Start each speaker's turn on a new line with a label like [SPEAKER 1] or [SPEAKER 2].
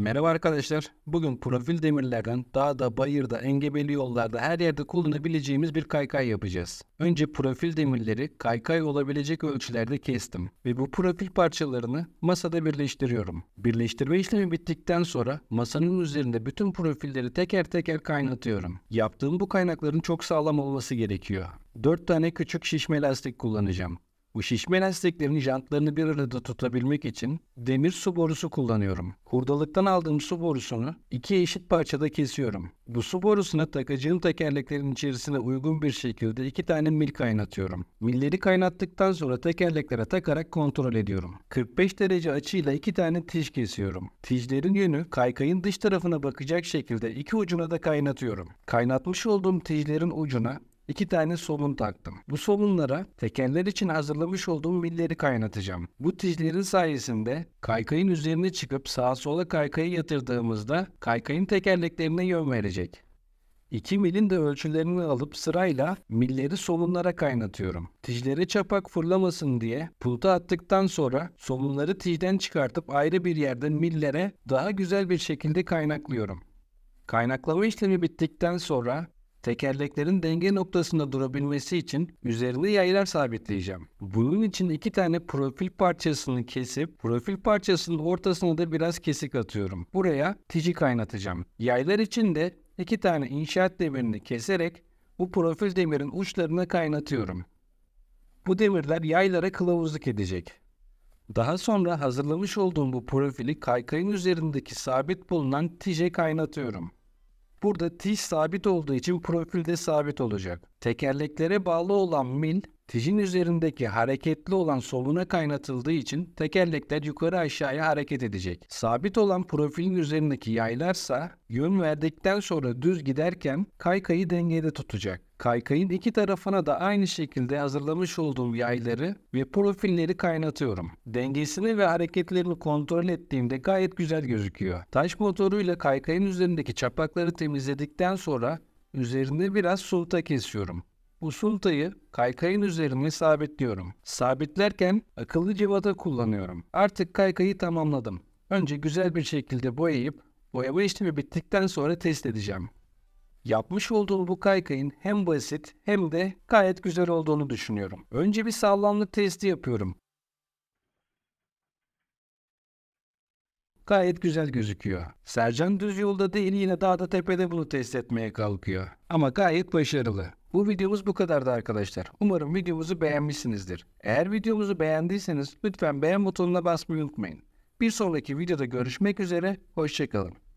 [SPEAKER 1] Merhaba arkadaşlar. Bugün profil demirlerden dağda, bayırda, engebeli yollarda her yerde kullanabileceğimiz bir kaykay yapacağız. Önce profil demirleri kaykay olabilecek ölçülerde kestim ve bu profil parçalarını masada birleştiriyorum. Birleştirme işlemi bittikten sonra masanın üzerinde bütün profilleri teker teker kaynatıyorum. Yaptığım bu kaynakların çok sağlam olması gerekiyor. 4 tane küçük şişme lastik kullanacağım. Bu şişme lastiklerin jantlarını bir arada tutabilmek için demir su borusu kullanıyorum. Hurdalıktan aldığım su borusunu iki eşit parçada kesiyorum. Bu su borusuna takacağım tekerleklerin içerisine uygun bir şekilde iki tane mil kaynatıyorum. Milleri kaynattıktan sonra tekerleklere takarak kontrol ediyorum. 45 derece açıyla iki tane tiş kesiyorum. Tijlerin yönü kaykayın dış tarafına bakacak şekilde iki ucuna da kaynatıyorum. Kaynatmış olduğum tijlerin ucuna iki tane solun taktım. Bu solunlara tekerler için hazırlamış olduğum milleri kaynatacağım. Bu tijlerin sayesinde kaykayın üzerine çıkıp sağa sola kaykayı yatırdığımızda kaykayın tekerleklerine yön verecek. İki milin de ölçülerini alıp sırayla milleri solunlara kaynatıyorum. Tijleri çapak fırlamasın diye pulta attıktan sonra solunları tijden çıkartıp ayrı bir yerden millere daha güzel bir şekilde kaynaklıyorum. Kaynaklama işlemi bittikten sonra Tekerleklerin denge noktasında durabilmesi için üzerine yaylar sabitleyeceğim. Bunun için iki tane profil parçasını kesip profil parçasının ortasına da biraz kesik atıyorum. Buraya tici kaynatacağım. Yaylar için de iki tane inşaat demirini keserek bu profil demirin uçlarına kaynatıyorum. Bu demirler yaylara kılavuzluk edecek. Daha sonra hazırlamış olduğum bu profili kaykayın üzerindeki sabit bulunan tije kaynatıyorum. Burada T sabit olduğu için profil de sabit olacak. Tekerleklere bağlı olan mil Tijin üzerindeki hareketli olan soluna kaynatıldığı için tekerlekler yukarı aşağıya hareket edecek. Sabit olan profilin üzerindeki yaylarsa yön verdikten sonra düz giderken kaykayı dengede tutacak. Kaykayın iki tarafına da aynı şekilde hazırlamış olduğum yayları ve profilleri kaynatıyorum. Dengesini ve hareketlerini kontrol ettiğimde gayet güzel gözüküyor. Taş motoruyla kaykayın üzerindeki çapakları temizledikten sonra üzerine biraz sulta kesiyorum. Bu sultayı kaykayın üzerine sabitliyorum. Sabitlerken akıllı civata kullanıyorum. Artık kaykayı tamamladım. Önce güzel bir şekilde boyayıp boyama işlemi bittikten sonra test edeceğim. Yapmış olduğum bu kaykayın hem basit hem de gayet güzel olduğunu düşünüyorum. Önce bir sağlamlık testi yapıyorum. Gayet güzel gözüküyor. Sercan düz yolda değil yine dağda tepede bunu test etmeye kalkıyor. Ama gayet başarılı. Bu videomuz bu kadardı arkadaşlar. Umarım videomuzu beğenmişsinizdir. Eğer videomuzu beğendiyseniz lütfen beğen butonuna basmayı unutmayın. Bir sonraki videoda görüşmek üzere, hoşçakalın.